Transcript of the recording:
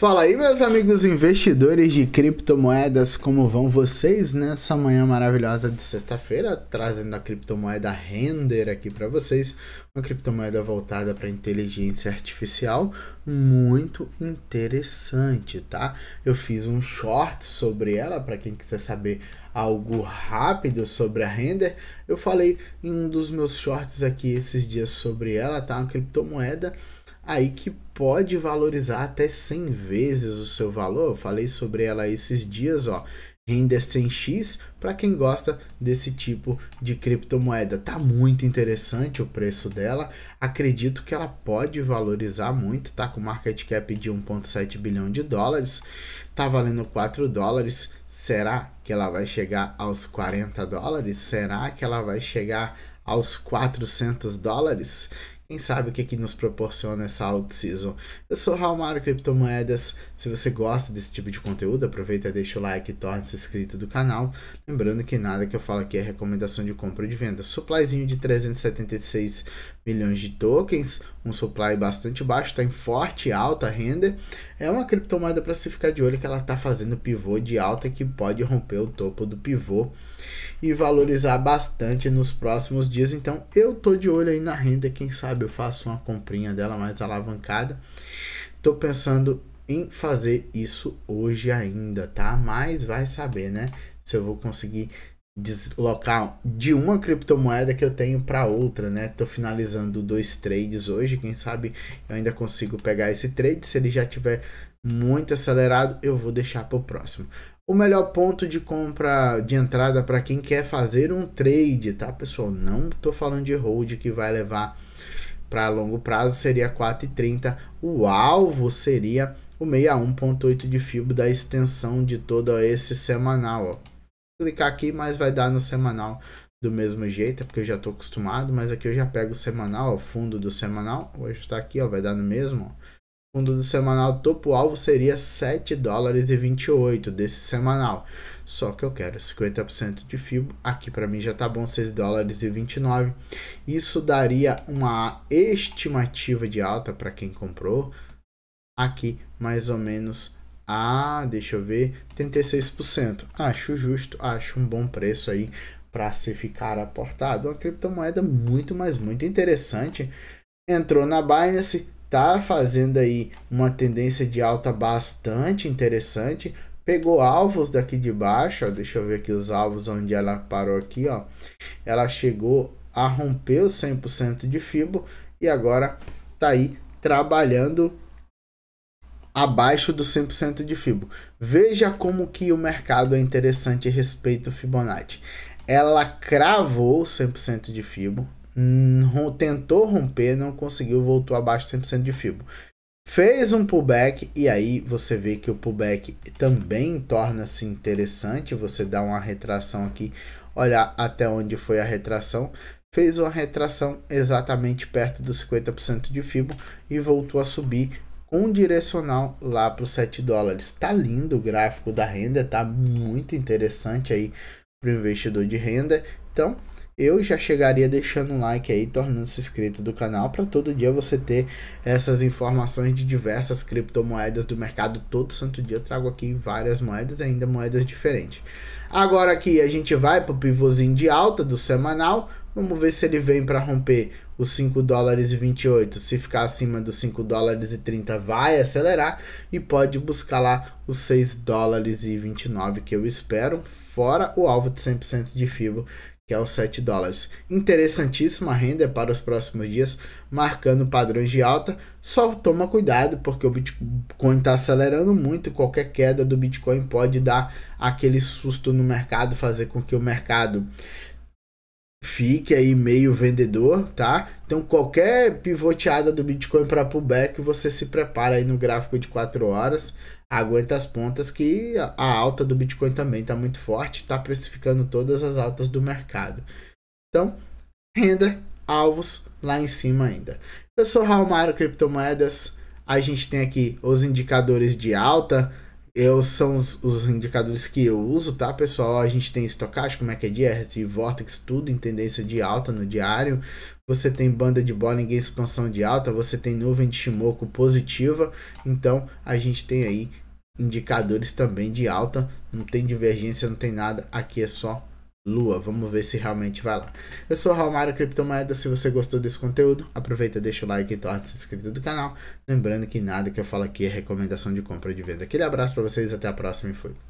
Fala aí, meus amigos investidores de criptomoedas, como vão vocês nessa manhã maravilhosa de sexta-feira, trazendo a criptomoeda Render aqui para vocês, uma criptomoeda voltada para inteligência artificial, muito interessante, tá? Eu fiz um short sobre ela para quem quiser saber algo rápido sobre a Render. Eu falei em um dos meus shorts aqui esses dias sobre ela, tá? Uma criptomoeda aí que pode valorizar até 100 vezes o seu valor. Eu falei sobre ela esses dias, ó. Renda 100x é para quem gosta desse tipo de criptomoeda. Tá muito interessante o preço dela. Acredito que ela pode valorizar muito, tá com market cap de 1.7 bilhão de dólares. Tá valendo 4 dólares. Será que ela vai chegar aos 40 dólares? Será que ela vai chegar aos 400 dólares? Quem sabe o que, é que nos proporciona essa alt season Eu sou Raul Raulmaro Criptomoedas. Se você gosta desse tipo de conteúdo, aproveita, e deixa o like e torne-se inscrito do canal. Lembrando que nada que eu falo aqui é recomendação de compra ou de venda. Supplyzinho de 376 milhões de tokens, um supply bastante baixo, está em forte alta renda. É uma criptomoeda para se ficar de olho que ela está fazendo pivô de alta que pode romper o topo do pivô e valorizar bastante nos próximos dias. Então eu tô de olho aí na renda, quem sabe sabe? Eu faço uma comprinha dela mais alavancada. Tô pensando em fazer isso hoje ainda, tá? Mas vai saber, né? Se eu vou conseguir deslocar de uma criptomoeda que eu tenho para outra, né? Tô finalizando dois trades hoje, quem sabe eu ainda consigo pegar esse trade, se ele já tiver muito acelerado, eu vou deixar para o próximo. O melhor ponto de compra de entrada para quem quer fazer um trade, tá, pessoal? Não tô falando de hold que vai levar para longo prazo seria 4,30. O alvo seria o 61,8 de fibo da extensão de todo esse semanal. Ó. Clicar aqui, mas vai dar no semanal do mesmo jeito, é porque eu já estou acostumado, mas aqui eu já pego o semanal, o fundo do semanal, vou ajustar tá aqui, ó, vai dar no mesmo. Ó fundo do semanal topo alvo seria 7 dólares e 28 desse semanal. Só que eu quero 50% de FIBO, aqui para mim já tá bom 6 dólares e 29. Isso daria uma estimativa de alta para quem comprou aqui mais ou menos a, deixa eu ver, 36%. Acho justo, acho um bom preço aí para se ficar aportado. Uma criptomoeda muito, mais muito interessante. Entrou na Binance, tá fazendo aí uma tendência de alta bastante interessante. Pegou alvos daqui de baixo, ó, deixa eu ver aqui os alvos onde ela parou aqui, ó. Ela chegou a romper os 100% de fibo e agora tá aí trabalhando abaixo do 100% de fibo. Veja como que o mercado é interessante respeito ao Fibonacci. Ela cravou 100% de fibo, Hum, tentou romper, não conseguiu, voltou abaixo de 100% de FIBO. Fez um pullback e aí você vê que o pullback também torna-se interessante, você dá uma retração aqui, olhar até onde foi a retração. Fez uma retração exatamente perto dos 50% de FIBO e voltou a subir com um direcional lá para os 7 dólares. Tá lindo o gráfico da renda, tá muito interessante aí para o investidor de renda. Então, eu já chegaria deixando um like aí, tornando-se inscrito do canal para todo dia você ter essas informações de diversas criptomoedas do mercado. Todo santo dia eu trago aqui várias moedas, ainda moedas diferentes. Agora aqui a gente vai para o pivôzinho de alta do semanal. Vamos ver se ele vem para romper os 5 dólares e 28. Se ficar acima dos 5 dólares e 30, vai acelerar e pode buscar lá os 6 dólares e 29 que eu espero, fora o alvo de 100% de FIBO que é os 7 dólares. Interessantíssima renda para os próximos dias, marcando padrões de alta. Só toma cuidado, porque o Bitcoin está acelerando muito. Qualquer queda do Bitcoin pode dar aquele susto no mercado, fazer com que o mercado fique aí meio vendedor, tá? Então qualquer pivoteada do Bitcoin para pullback, você se prepara aí no gráfico de 4 horas, aguenta as pontas que a alta do Bitcoin também está muito forte, está precificando todas as altas do mercado. Então, renda, alvos lá em cima ainda. Eu sou Raul Mário Criptomoedas, a gente tem aqui os indicadores de alta, eu são os, os, indicadores que eu uso, tá, pessoal? A gente tem estocástico, MACD, e Vortex, tudo em tendência de alta no diário. Você tem banda de Bollinger em expansão de alta, você tem nuvem de Shimoku positiva. Então, a gente tem aí indicadores também de alta, não tem divergência, não tem nada. Aqui é só Lua. Vamos ver se realmente vai lá. Eu sou o Romário Criptomoeda. Se você gostou desse conteúdo, aproveita, deixa o like e torna se inscrito do canal. Lembrando que nada que eu falo aqui é recomendação de compra ou de venda. Aquele abraço para vocês, até a próxima e fui.